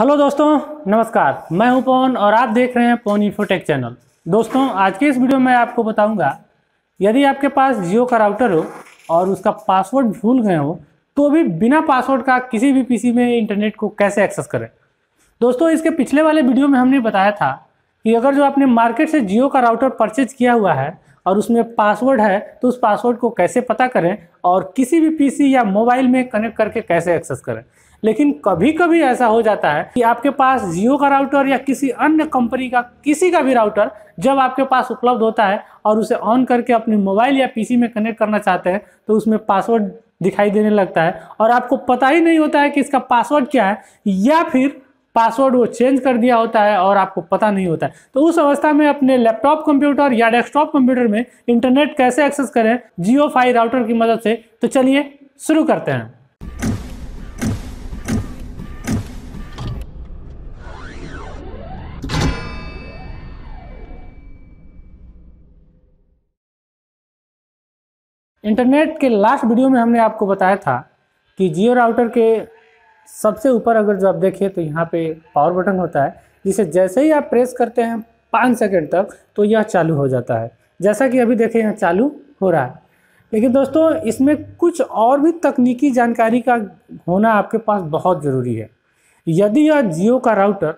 hello दोस्तों नमस्कार मैं हूं पवन और आप देख रहे हैं पवन इन्फोटेक चैनल दोस्तों आज के इस वीडियो में आपको बताऊंगा यदि आपके पास जियो का राउटर हो और उसका पासवर्ड भूल गए हो तो भी बिना पासवर्ड का किसी भी पीसी में इंटरनेट को कैसे एक्सेस करें दोस्तों इसके पिछले वाले वीडियो में हमने बताया था कि अगर जो आपने मार्केट से जियो का राउटर परचेज किया हुआ है और उसमें पासवर्ड है तो उस पासवर्ड को कैसे पता करें और किसी भी पीसी या मोबाइल में कनेक्ट करके कैसे एक्सेस करें लेकिन कभी कभी ऐसा हो जाता है कि आपके पास जियो का राउटर या किसी अन्य कंपनी का किसी का भी राउटर जब आपके पास उपलब्ध होता है और उसे ऑन करके अपने मोबाइल या पीसी में कनेक्ट करना चाहते हैं तो उसमें पासवर्ड दिखाई देने लगता है और आपको पता ही नहीं होता है कि इसका पासवर्ड क्या है या फिर पासवर्ड वो चेंज कर दिया होता है और आपको पता नहीं होता है तो उस अवस्था में अपने लैपटॉप कंप्यूटर या डेस्कटॉप कंप्यूटर में इंटरनेट कैसे एक्सेस करें जियो फाई राउटर की मदद से तो चलिए शुरू करते हैं इंटरनेट के लास्ट वीडियो में हमने आपको बताया था कि जियो राउटर के सबसे ऊपर अगर जो आप देखिए तो यहाँ पे पावर बटन होता है जिसे जैसे ही आप प्रेस करते हैं पाँच सेकेंड तक तो यह चालू हो जाता है जैसा कि अभी देखें यहाँ चालू हो रहा है लेकिन दोस्तों इसमें कुछ और भी तकनीकी जानकारी का होना आपके पास बहुत ज़रूरी है यदि यह जियो का राउटर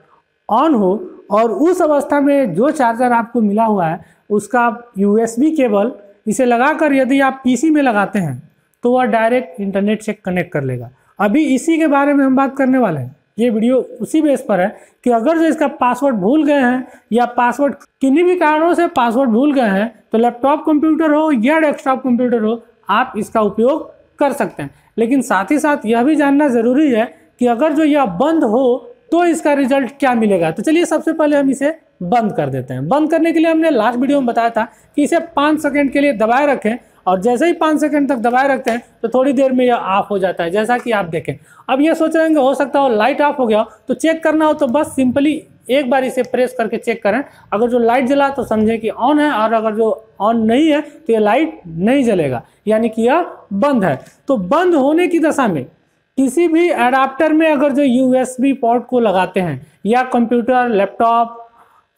ऑन हो और उस अवस्था में जो चार्जर आपको मिला हुआ है उसका यू केबल इसे लगाकर यदि आप पीसी में लगाते हैं तो वह डायरेक्ट इंटरनेट से कनेक्ट कर लेगा अभी इसी के बारे में हम बात करने वाले हैं ये वीडियो उसी बेस पर है कि अगर जो इसका पासवर्ड भूल गए हैं या पासवर्ड किन्हीं भी कारणों से पासवर्ड भूल गए हैं तो लैपटॉप कंप्यूटर हो या डेस्कटॉप कंप्यूटर हो आप इसका उपयोग कर सकते हैं लेकिन साथ ही साथ यह भी जानना ज़रूरी है कि अगर जो यह बंद हो तो इसका रिजल्ट क्या मिलेगा तो चलिए सबसे पहले हम इसे बंद कर देते हैं बंद करने के लिए हमने लास्ट वीडियो में बताया था कि इसे पाँच सेकेंड के लिए दबाए रखें और जैसे ही पाँच सेकंड तक दबाए रखते हैं तो थोड़ी देर में यह ऑफ हो जाता है जैसा कि आप देखें अब ये सोच रहे हैं हो सकता हो लाइट ऑफ हो गया तो चेक करना हो तो बस सिंपली एक बार इसे प्रेस करके चेक करें अगर जो लाइट जला तो समझें कि ऑन है और अगर जो ऑन नहीं है तो यह लाइट नहीं जलेगा यानी कि यह बंद है तो बंद होने की दशा में किसी भी अडाप्टर में अगर जो यूएसबी पोर्ट को लगाते हैं या कंप्यूटर लैपटॉप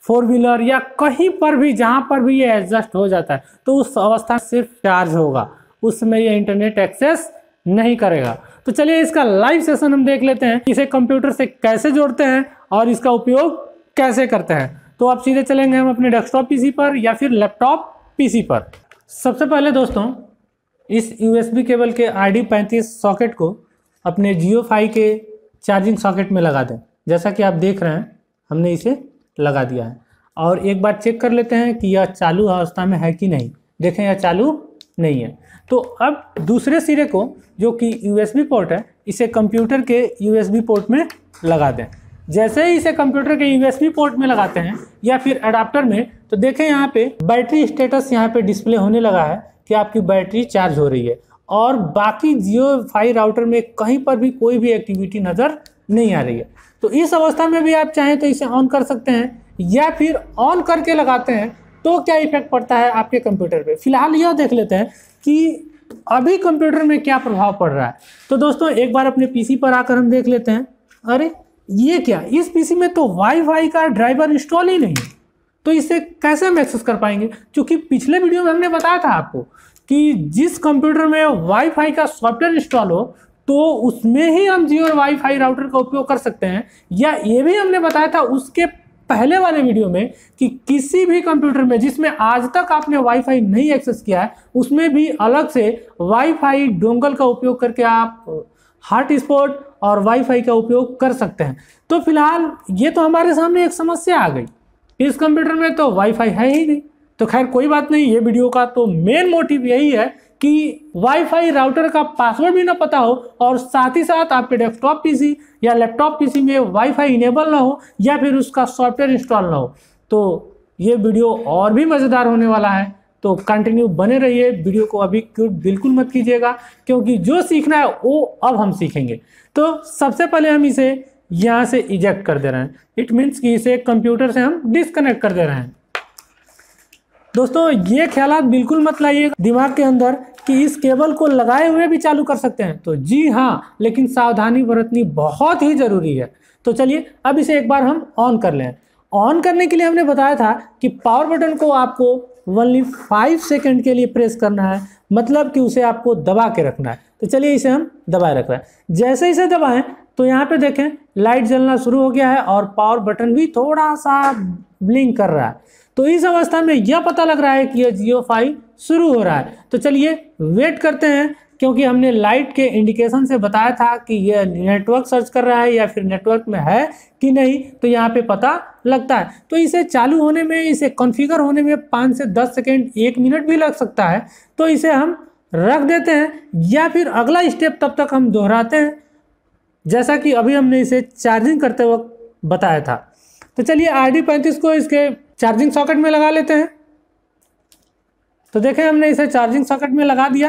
फोर व्हीलर या कहीं पर भी जहाँ पर भी ये एडजस्ट हो जाता है तो उस अवस्था में सिर्फ चार्ज होगा उसमें ये इंटरनेट एक्सेस नहीं करेगा तो चलिए इसका लाइव सेशन हम देख लेते हैं इसे कंप्यूटर से कैसे जोड़ते हैं और इसका उपयोग कैसे करते हैं तो आप सीधे चलेंगे हम अपने डेस्कटॉप पीसी पर या फिर लैपटॉप पीसी पर सबसे पहले दोस्तों इस यूएसबी केबल के आर डी पैंतीस सॉकेट को अपने जियो फाई के चार्जिंग सॉकेट में लगा दें जैसा कि आप देख रहे हैं हमने इसे लगा दिया है और एक बार चेक कर लेते हैं कि यह चालू अवस्था में है कि नहीं देखें यह चालू नहीं है तो अब दूसरे सिरे को जो कि यू पोर्ट है इसे कंप्यूटर के यू पोर्ट में लगा दें जैसे ही इसे कंप्यूटर के यू पोर्ट में लगाते हैं या फिर अडाप्टर में तो देखें यहाँ पे बैटरी स्टेटस यहाँ पे डिस्प्ले होने लगा है कि आपकी बैटरी चार्ज हो रही है और बाकी जियो फाइव राउटर में कहीं पर भी कोई भी एक्टिविटी नज़र नहीं आ रही है तो इस अवस्था में भी आप चाहें तो इसे ऑन कर सकते हैं या फिर ऑन करके लगाते हैं तो क्या इफेक्ट पड़ता है आपके कंप्यूटर पे फिलहाल यह देख लेते हैं कि अभी कंप्यूटर में क्या प्रभाव पड़ रहा है तो दोस्तों एक बार अपने पीसी पर आकर हम देख लेते हैं अरे ये क्या इस पीसी में तो वाईफाई का ड्राइवर इंस्टॉल ही नहीं तो इसे कैसे हम एक्सेस कर पाएंगे क्योंकि पिछले वीडियो में हमने बताया था आपको कि जिस कंप्यूटर में वाईफाई का सॉफ्टवेयर इंस्टॉल हो तो उसमें ही हम जियो और वाईफाई राउटर का उपयोग कर सकते हैं या ये भी हमने बताया था उसके पहले वाले वीडियो में कि किसी भी कंप्यूटर में जिसमें आज तक आपने वाईफाई नहीं एक्सेस किया है उसमें भी अलग से वाईफाई डोंगल का उपयोग करके आप स्पॉट और वाईफाई का उपयोग कर सकते हैं तो फिलहाल ये तो हमारे सामने एक समस्या आ गई इस कंप्यूटर में तो वाईफाई है ही नहीं तो खैर कोई बात नहीं ये वीडियो का तो मेन मोटिव यही है कि वाईफाई राउटर का पासवर्ड भी ना पता हो और साथ ही साथ आपके डेस्कटॉप पीसी या लैपटॉप पीसी में वाईफाई इनेबल ना हो या फिर उसका सॉफ्टवेयर इंस्टॉल ना हो तो ये वीडियो और भी मज़ेदार होने वाला है तो कंटिन्यू बने रहिए वीडियो को अभी क्यूट बिल्कुल मत कीजिएगा क्योंकि जो सीखना है वो अब हम सीखेंगे तो सबसे पहले हम इसे यहाँ से इजेक्ट कर दे रहे हैं इट मीन्स कि इसे कंप्यूटर से हम डिसकनेक्ट कर दे रहे हैं दोस्तों ये ख्याल बिल्कुल मत लाइए दिमाग के अंदर कि इस केबल को लगाए हुए भी चालू कर सकते हैं तो जी हाँ लेकिन सावधानी बरतनी बहुत ही ज़रूरी है तो चलिए अब इसे एक बार हम ऑन कर लें ऑन करने के लिए हमने बताया था कि पावर बटन को आपको ओनली फाइव सेकेंड के लिए प्रेस करना है मतलब कि उसे आपको दबा के रखना है तो चलिए इसे हम दबाए रख रहे हैं जैसे इसे दबाएं तो यहाँ पे देखें लाइट जलना शुरू हो गया है और पावर बटन भी थोड़ा सा ब्लिंक कर रहा है तो इस अवस्था में यह पता लग रहा है कि यह जियो फाइव शुरू हो रहा है तो चलिए वेट करते हैं क्योंकि हमने लाइट के इंडिकेशन से बताया था कि यह नेटवर्क सर्च कर रहा है या फिर नेटवर्क में है कि नहीं तो यहाँ पे पता लगता है तो इसे चालू होने में इसे कॉन्फ़िगर होने में पाँच से दस सेकेंड एक मिनट भी लग सकता है तो इसे हम रख देते हैं या फिर अगला स्टेप तब तक हम दोहराते हैं जैसा कि अभी हमने इसे चार्जिंग करते वक्त बताया था तो चलिए आर डी पैंतीस को इसके चार्जिंग सॉकेट में लगा लेते हैं तो देखें हमने इसे चार्जिंग सॉकेट में लगा दिया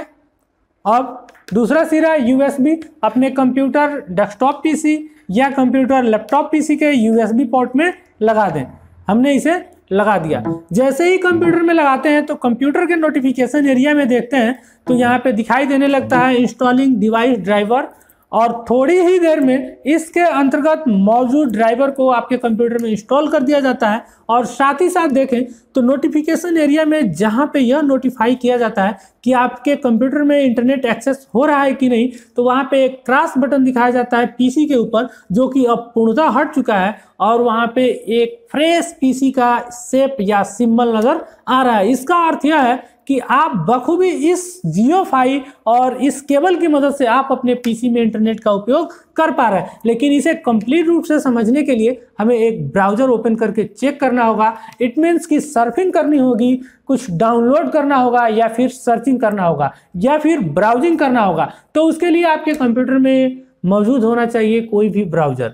अब दूसरा सिरा यूएसबी अपने कंप्यूटर डेस्कटॉप पीसी या कंप्यूटर लैपटॉप पीसी के यूएसबी पोर्ट में लगा दें हमने इसे लगा दिया जैसे ही कंप्यूटर में लगाते हैं तो कंप्यूटर के नोटिफिकेशन एरिया में देखते हैं तो यहाँ पे दिखाई देने लगता है इंस्टॉलिंग डिवाइस ड्राइवर और थोड़ी ही देर में इसके अंतर्गत मौजूद ड्राइवर को आपके कंप्यूटर में इंस्टॉल कर दिया जाता है और साथ ही साथ देखें तो नोटिफिकेशन एरिया में जहां पे यह नोटिफाई किया जाता है कि आपके कंप्यूटर में इंटरनेट एक्सेस हो रहा है कि नहीं तो वहां पे एक क्रास बटन दिखाया जाता है पीसी के ऊपर जो कि अब पूर्णतः हट चुका है और वहाँ पे एक फ्रेश पी का सेप या सिंबल नज़र आ रहा है इसका अर्थ यह है कि आप बखूबी इस जियो फाई और इस केबल की मदद से आप अपने पीसी में इंटरनेट का उपयोग कर पा रहे हैं लेकिन इसे कंप्लीट रूप से समझने के लिए हमें एक ब्राउज़र ओपन करके चेक करना होगा इट मीन्स कि सर्फिंग करनी होगी कुछ डाउनलोड करना होगा या फिर सर्चिंग करना होगा या फिर ब्राउजिंग करना होगा तो उसके लिए आपके कंप्यूटर में मौजूद होना चाहिए कोई भी ब्राउज़र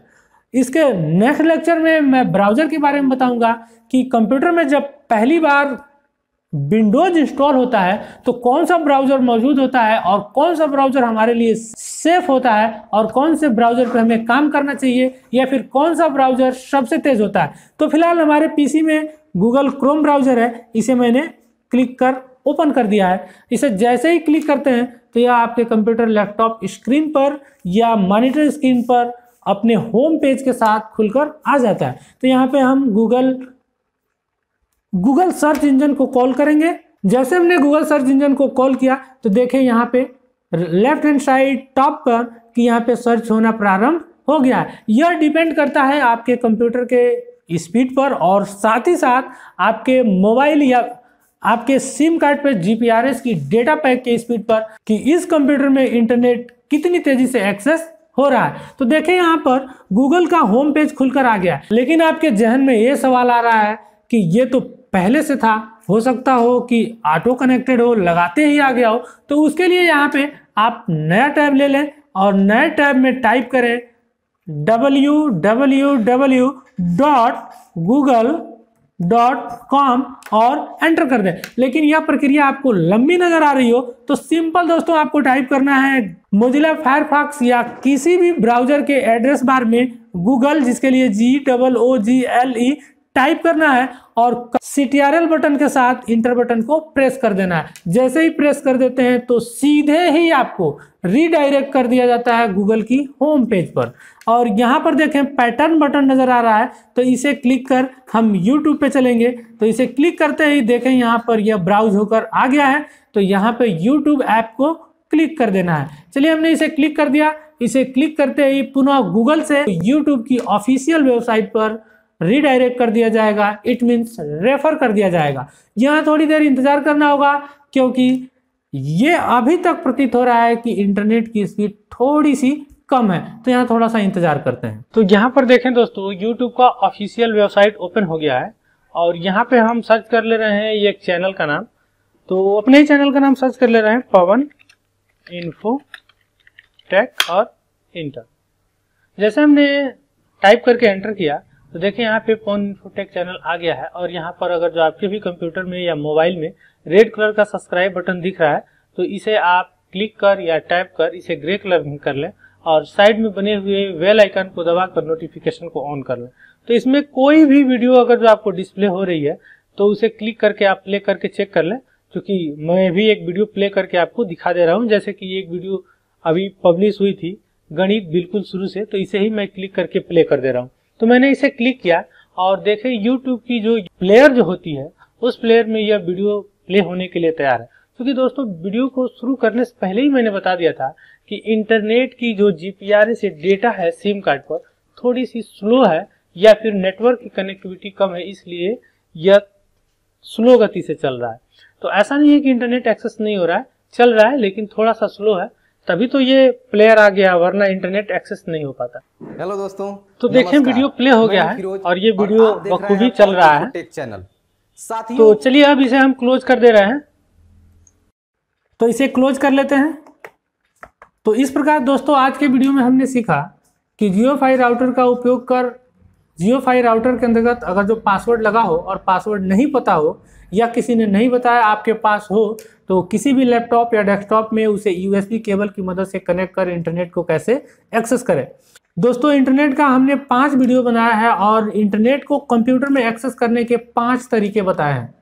इसके नेक्स्ट लेक्चर में मैं ब्राउज़र के बारे में बताऊंगा कि कंप्यूटर में जब पहली बार विंडोज इंस्टॉल होता है तो कौन सा ब्राउजर मौजूद होता है और कौन सा ब्राउजर हमारे लिए सेफ होता है और कौन से ब्राउजर पर हमें काम करना चाहिए या फिर कौन सा ब्राउजर सबसे तेज होता है तो फिलहाल हमारे पीसी में गूगल क्रोम ब्राउजर है इसे मैंने क्लिक कर ओपन कर दिया है इसे जैसे ही क्लिक करते हैं तो यह आपके कंप्यूटर लैपटॉप स्क्रीन पर या मॉनिटर स्क्रीन पर अपने होम पेज के साथ खुलकर आ जाता है तो यहाँ पे हम गूगल गूगल सर्च इंजन को कॉल करेंगे जैसे हमने गूगल सर्च इंजन को कॉल किया तो देखें यहाँ पे लेफ्ट हैंड साइड टॉप पर कि यहाँ पे सर्च होना प्रारंभ हो गया है यह डिपेंड करता है आपके कंप्यूटर के स्पीड पर और साथ ही साथ आपके मोबाइल या आपके सिम कार्ड पर जीपीआरएस की डेटा पैक के स्पीड पर कि इस कंप्यूटर में इंटरनेट कितनी तेजी से एक्सेस हो रहा है तो देखें यहाँ पर गूगल का होम पेज खुलकर आ गया लेकिन आपके जहन में ये सवाल आ रहा है कि ये तो पहले से था हो सकता हो कि ऑटो कनेक्टेड हो लगाते ही आ गया हो तो उसके लिए यहाँ पे आप नया टैब ले लें और नए टैब में टाइप करें W W W dot Google dot com और एंटर कर दें लेकिन यह प्रक्रिया आपको लंबी नज़र आ रही हो तो सिंपल दोस्तों आपको टाइप करना है मोजिला फायरफॉक्स या किसी भी ब्राउजर के एड्रेस बार में गूगल जिसके लिए G double O G L E type करना है और सी बटन के साथ इंटर बटन को प्रेस कर देना है जैसे ही प्रेस कर देते हैं तो सीधे ही आपको रीडायरेक्ट कर दिया जाता है गूगल की होम पेज पर और यहाँ पर देखें पैटर्न बटन नज़र आ रहा है तो इसे क्लिक कर हम यूट्यूब पे चलेंगे तो इसे क्लिक करते ही देखें यहाँ पर यह ब्राउज होकर आ गया है तो यहाँ पर यूट्यूब ऐप को क्लिक कर देना है चलिए हमने इसे क्लिक कर दिया इसे क्लिक करते ही पुनः गूगल से यूट्यूब की ऑफिशियल वेबसाइट पर रिडायरेक्ट कर दिया जाएगा इट मीन्स रेफर कर दिया जाएगा यहाँ थोड़ी देर इंतजार करना होगा क्योंकि ये अभी तक प्रतीत हो रहा है कि इंटरनेट की स्पीड थोड़ी सी कम है तो यहाँ थोड़ा सा इंतजार करते हैं तो यहाँ पर देखें दोस्तों यूट्यूब का ऑफिशियल वेबसाइट ओपन हो गया है और यहाँ पे हम सर्च कर ले रहे हैं एक चैनल का नाम तो अपने ही चैनल का नाम सर्च कर ले रहे हैं पवन इन्फो टेक और इंटर जैसे हमने टाइप करके एंटर किया तो देखिए यहाँ पे फोन इन्फोटेक चैनल आ गया है और यहाँ पर अगर जो आपके भी कंप्यूटर में या मोबाइल में रेड कलर का सब्सक्राइब बटन दिख रहा है तो इसे आप क्लिक कर या टाइप कर इसे ग्रे कलर में कर लें और साइड में बने हुए वेल आइकन को दबाकर नोटिफिकेशन को ऑन कर लें तो इसमें कोई भी वीडियो अगर जो आपको डिस्प्ले हो रही है तो उसे क्लिक करके आप प्ले करके चेक कर लें क्योंकि मैं भी एक वीडियो प्ले करके आपको दिखा दे रहा हूँ जैसे कि एक वीडियो अभी पब्लिश हुई थी गणित बिल्कुल शुरू से तो इसे ही मैं क्लिक करके प्ले कर दे रहा हूँ तो मैंने इसे क्लिक किया और देखे यूट्यूब की जो प्लेयर जो होती है उस प्लेयर में यह वीडियो प्ले होने के लिए तैयार है क्योंकि दोस्तों वीडियो को शुरू करने से पहले ही मैंने बता दिया था कि इंटरनेट की जो जीपीआरएस से डेटा है सिम कार्ड पर थोड़ी सी स्लो है या फिर नेटवर्क की कनेक्टिविटी कम है इसलिए यह स्लो गति से चल रहा है तो ऐसा नहीं है कि इंटरनेट एक्सेस नहीं हो रहा है चल रहा है लेकिन थोड़ा सा स्लो है तभी तो ये प्लेयर आ गया वरना इंटरनेट एक्सेस नहीं हो पाता हेलो दोस्तों तो देखें वीडियो प्ले हो गया है और ये वीडियो बखूबी चल रहा है चैनल तो चलिए अब इसे हम क्लोज कर दे रहे हैं तो इसे क्लोज कर लेते हैं तो इस प्रकार दोस्तों आज के वीडियो में हमने सीखा कि जियो फाई राउटर का उपयोग कर जियो फाई राउटर के अंतर्गत अगर जो पासवर्ड लगा हो और पासवर्ड नहीं पता हो या किसी ने नहीं बताया आपके पास हो तो किसी भी लैपटॉप या डेस्कटॉप में उसे यू केबल की मदद से कनेक्ट कर इंटरनेट को कैसे एक्सेस करें दोस्तों इंटरनेट का हमने पांच वीडियो बनाया है और इंटरनेट को कंप्यूटर में एक्सेस करने के पांच तरीके बताए हैं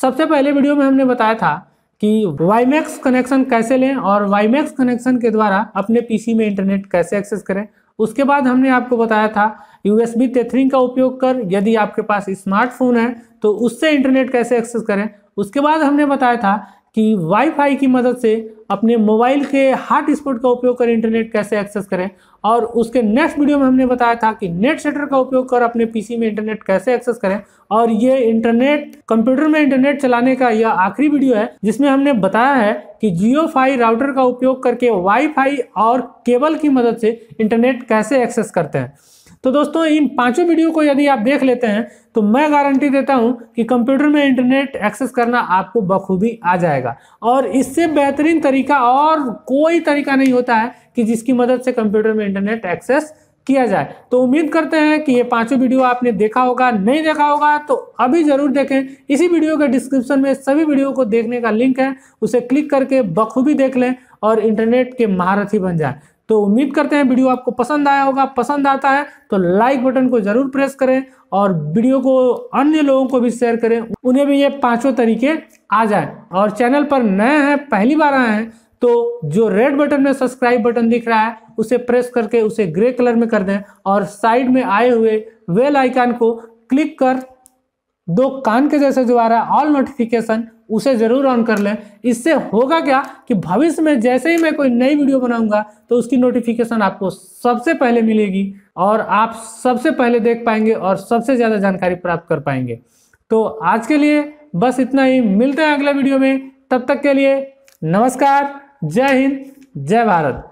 सबसे पहले वीडियो में हमने बताया था कि वाईमैक्स कनेक्शन कैसे लें और वाईमैक्स कनेक्शन के द्वारा अपने पीसी में इंटरनेट कैसे एक्सेस करें उसके बाद हमने आपको बताया था यूएसबी टेथरिंग का उपयोग कर यदि आपके पास स्मार्टफोन है तो उससे इंटरनेट कैसे एक्सेस करें उसके बाद हमने बताया था कि वाईफाई की मदद से अपने मोबाइल के हॉट स्पॉट का उपयोग कर इंटरनेट कैसे एक्सेस करें और उसके नेक्स्ट वीडियो में हमने बताया था कि नेट सेटर का उपयोग कर अपने पीसी में इंटरनेट कैसे एक्सेस करें और ये इंटरनेट कंप्यूटर में इंटरनेट चलाने का यह आखिरी वीडियो है जिसमें हमने बताया है कि जियो फाई राउटर का उपयोग करके वाई और केबल की मदद से इंटरनेट कैसे एक्सेस करते हैं तो दोस्तों इन पांचों वीडियो को यदि आप देख लेते हैं तो मैं गारंटी देता हूं कि कंप्यूटर में इंटरनेट एक्सेस करना आपको बखूबी आ जाएगा और इससे बेहतरीन तरीका और कोई तरीका नहीं होता है कि जिसकी मदद से कंप्यूटर में इंटरनेट एक्सेस किया जाए तो उम्मीद करते हैं कि ये पांचों वीडियो आपने देखा होगा नहीं देखा होगा तो अभी जरूर देखें इसी वीडियो के डिस्क्रिप्शन में सभी वीडियो को देखने का लिंक है उसे क्लिक करके बखूबी देख लें और इंटरनेट के महारथी बन जाए तो उम्मीद करते हैं वीडियो आपको पसंद आया होगा पसंद आता है तो लाइक बटन को ज़रूर प्रेस करें और वीडियो को अन्य लोगों को भी शेयर करें उन्हें भी ये पांचों तरीके आ जाए और चैनल पर नए हैं पहली बार आए हैं तो जो रेड बटन में सब्सक्राइब बटन दिख रहा है उसे प्रेस करके उसे ग्रे कलर में कर दें और साइड में आए हुए वेल आइकन को क्लिक कर दो कान के जैसे जो आ रहा है ऑल नोटिफिकेशन उसे ज़रूर ऑन कर लें इससे होगा क्या कि भविष्य में जैसे ही मैं कोई नई वीडियो बनाऊंगा तो उसकी नोटिफिकेशन आपको सबसे पहले मिलेगी और आप सबसे पहले देख पाएंगे और सबसे ज़्यादा जानकारी प्राप्त कर पाएंगे तो आज के लिए बस इतना ही मिलते हैं अगले वीडियो में तब तक के लिए नमस्कार जय हिंद जय भारत